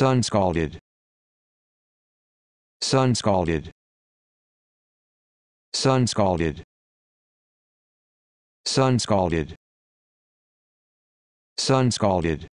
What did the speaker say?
Sun scalded. Sun scalded. Sun scalded. Sun scalded. Sun scalded.